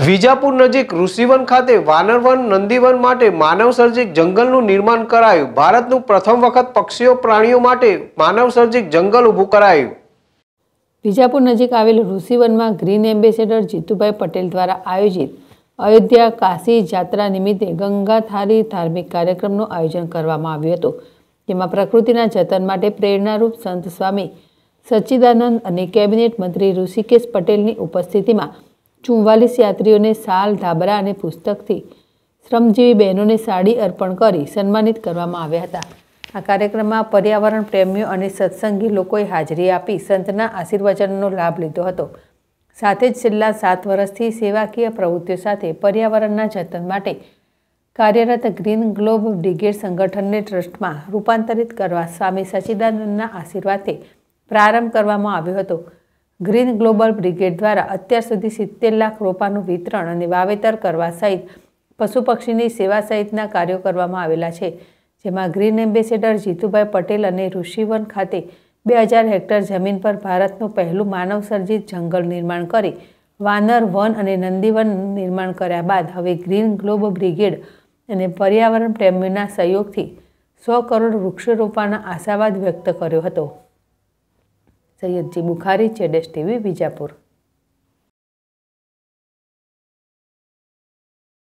વિજાપુર નજીક ઋષિવન ખાતે વાનરવન નંદીવન માટે માનવસર્જિક જંગલનું નિર્માણ કરાયું ભારતનું પ્રથમ વખત પક્ષીઓ પ્રાણીઓ માટે માનવસર્જિક જંગલ ઊભું કરાયું વિજાપુર નજીક આવેલ ઋષિવનમાં ગ્રીન એમ્બેસેડર જીતુભાઈ પટેલ દ્વારા આયોજિત અયોધ્યા કાશી જાત્રા નિમિત્તે ગંગાથારી ધાર્મિક કાર્યક્રમનું આયોજન કરવામાં આવ્યું હતું જેમાં પ્રકૃતિના જતન માટે પ્રેરણારૂપ સંત સ્વામી સચ્ચિદાનંદ અને કેબિનેટ મંત્રી ઋષિકેશ પટેલની ઉપસ્થિતિમાં ચુંવાલીસ યાત્રીઓને સાલ ધાબરા અને પુસ્તકથી શ્રમજીવી બહેનોને સાડી અર્પણ કરી સન્માનિત કરવામાં આવ્યા હતા આ કાર્યક્રમમાં પર્યાવરણ પ્રેમીઓ અને સત્સંગી લોકોએ હાજરી આપી સંતના આશીર્વચનનો લાભ લીધો હતો સાથે જ છેલ્લા સાત વર્ષથી સેવાકીય પ્રવૃત્તિઓ સાથે પર્યાવરણના જતન માટે કાર્યરત ગ્રીન ગ્લોબ બ્રિગેડ સંગઠનને ટ્રસ્ટમાં રૂપાંતરિત કરવા સ્વામી સચ્ચિદાનંદના આશીર્વાદથી પ્રારંભ કરવામાં આવ્યો હતો ગ્રીન ગ્લોબલ બ્રિગેડ દ્વારા અત્યાર સુધી સિત્તેર લાખ રોપાનું વિતરણ અને વાવેતર કરવા સહિત પશુ પક્ષીની સેવા સહિતના કાર્યો કરવામાં આવેલા છે જેમાં ગ્રીન એમ્બેસેડર જીતુભાઈ પટેલ અને ઋષિવન ખાતે બે હજાર હેક્ટર જમીન પર ભારતનું પહેલું માનવસર્જિત જંગલ નિર્માણ કરી વાનર વન અને નંદીવન નિર્માણ કર્યા બાદ હવે ગ્રીન ગ્લોબ બ્રિગેડ અને પર્યાવરણ પ્રેમીના સહયોગથી સો કરોડ વૃક્ષરોપાના આશાવાદ વ્યક્ત કર્યો હતો સૈયદજી બુખારી છે ડેશ ટીવી વિજાપુર